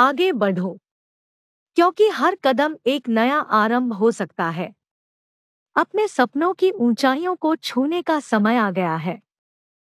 आगे बढ़ो क्योंकि हर कदम एक नया आरंभ हो सकता है अपने सपनों की ऊंचाइयों को छूने का समय आ गया है